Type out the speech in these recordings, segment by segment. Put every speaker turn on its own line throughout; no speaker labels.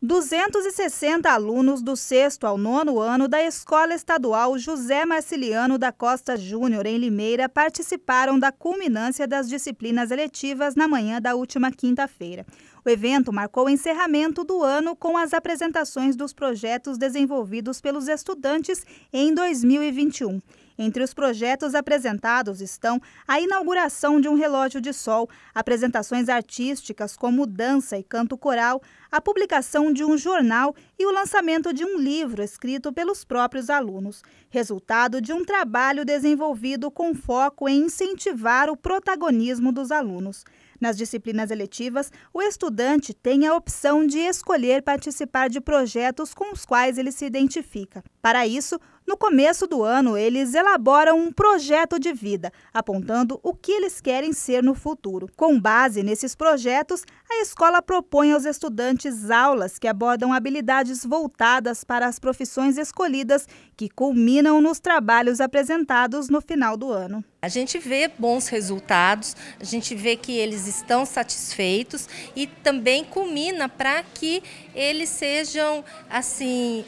260 alunos do sexto ao nono ano da Escola Estadual José Marciliano da Costa Júnior, em Limeira, participaram da culminância das disciplinas eletivas na manhã da última quinta-feira. O evento marcou o encerramento do ano com as apresentações dos projetos desenvolvidos pelos estudantes em 2021. Entre os projetos apresentados estão a inauguração de um relógio de sol, apresentações artísticas como dança e canto coral, a publicação de um jornal e o lançamento de um livro escrito pelos próprios alunos, resultado de um trabalho desenvolvido com foco em incentivar o protagonismo dos alunos. Nas disciplinas eletivas, o estudante tem a opção de escolher participar de projetos com os quais ele se identifica. Para isso, no começo do ano, eles elaboram um projeto de vida, apontando o que eles querem ser no futuro. Com base nesses projetos, a escola propõe aos estudantes aulas que abordam habilidades voltadas para as profissões escolhidas, que culminam nos trabalhos apresentados no final do ano. A gente vê bons resultados, a gente vê que eles estão satisfeitos e também culmina para que eles sejam assim,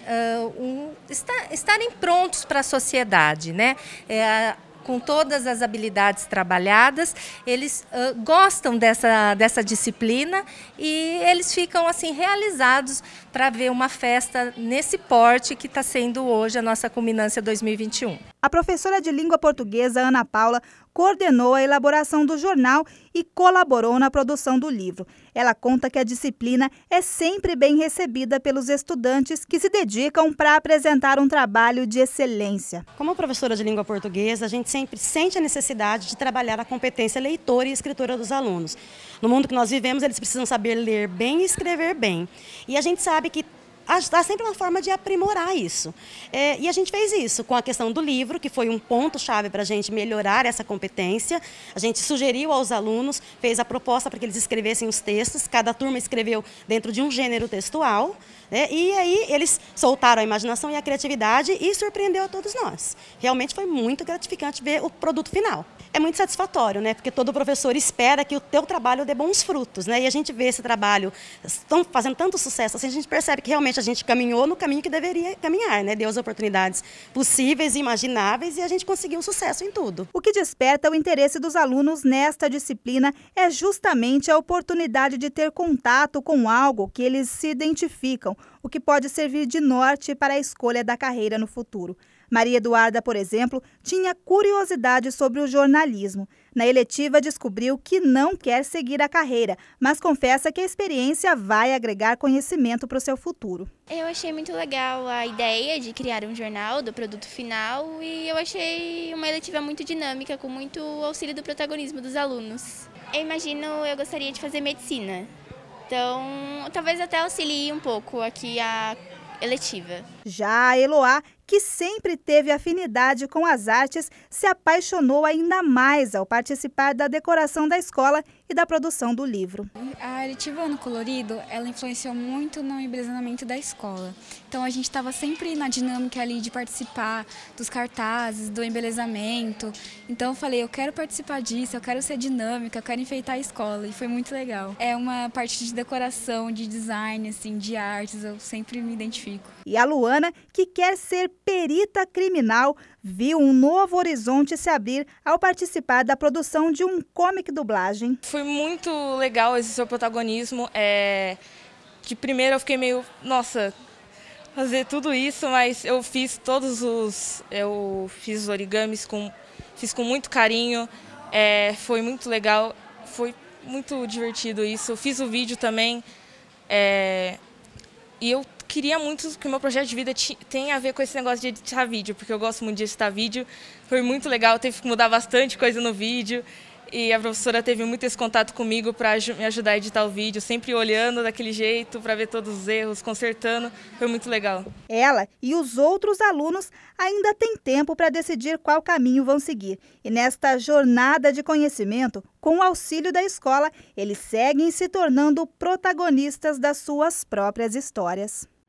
uh, um, estarem prontos prontos para a sociedade, né? É, com todas as habilidades trabalhadas, eles uh, gostam dessa, dessa disciplina e eles ficam assim realizados para ver uma festa nesse porte que está sendo hoje a nossa culminância 2021. A professora de língua portuguesa Ana Paula coordenou a elaboração do jornal e colaborou na produção do livro. Ela conta que a disciplina é sempre bem recebida pelos estudantes que se dedicam para apresentar um trabalho de excelência.
Como professora de língua portuguesa, a gente sempre sente a necessidade de trabalhar a competência leitora e escritora dos alunos. No mundo que nós vivemos, eles precisam saber ler bem e escrever bem. E a gente sabe que há sempre uma forma de aprimorar isso. É, e a gente fez isso com a questão do livro, que foi um ponto-chave para a gente melhorar essa competência. A gente sugeriu aos alunos, fez a proposta para que eles escrevessem os textos, cada turma escreveu dentro de um gênero textual. Né? E aí eles soltaram a imaginação e a criatividade e surpreendeu a todos nós. Realmente foi muito gratificante ver o produto final. É muito satisfatório, né? Porque todo professor espera que o teu trabalho dê bons frutos, né? E a gente vê esse trabalho tão, fazendo tanto sucesso, assim, a gente percebe que realmente a gente caminhou no caminho que deveria caminhar, né? Deu as oportunidades possíveis e imagináveis e a gente conseguiu sucesso em tudo. O que desperta o interesse dos alunos nesta disciplina
é justamente a oportunidade de ter contato com algo que eles se identificam, o que pode servir de norte para a escolha da carreira no futuro. Maria Eduarda, por exemplo, tinha curiosidade sobre o jornalismo. Na eletiva, descobriu que não quer seguir a carreira, mas confessa que a experiência vai agregar conhecimento para o seu futuro.
Eu achei muito legal a ideia de criar um jornal do produto final e eu achei uma eletiva muito dinâmica, com muito auxílio do protagonismo dos alunos. Eu imagino, eu gostaria de fazer medicina. Então, talvez até auxilie um pouco aqui a eletiva.
Já a Eloá, que sempre teve afinidade com as artes, se apaixonou ainda mais ao participar da decoração da escola e da produção do livro.
A no Colorido, ela influenciou muito no embelezamento da escola. Então a gente estava sempre na dinâmica ali de participar dos cartazes, do embelezamento. Então eu falei, eu quero participar disso, eu quero ser dinâmica, eu quero enfeitar a escola e foi muito legal. É uma parte de decoração, de design, assim, de artes, eu sempre me identifico.
E a Luana que quer ser perita criminal, viu um novo horizonte se abrir ao participar da produção de um comic dublagem.
Foi muito legal esse seu protagonismo. É... De primeira eu fiquei meio, nossa, fazer tudo isso, mas eu fiz todos os. Eu fiz os origamis com. Fiz com muito carinho. É, foi muito legal. Foi muito divertido isso. Eu fiz o vídeo também. É, e eu queria muito que o meu projeto de vida tenha a ver com esse negócio de editar vídeo, porque eu gosto muito de editar vídeo. Foi muito legal, teve que mudar bastante coisa no vídeo. E a professora teve muito esse contato comigo para me ajudar a editar o vídeo, sempre olhando daquele jeito para ver todos os erros, consertando. Foi muito legal.
Ela e os outros alunos ainda têm tempo para decidir qual caminho vão seguir. E nesta jornada de conhecimento, com o auxílio da escola, eles seguem se tornando protagonistas das suas próprias histórias.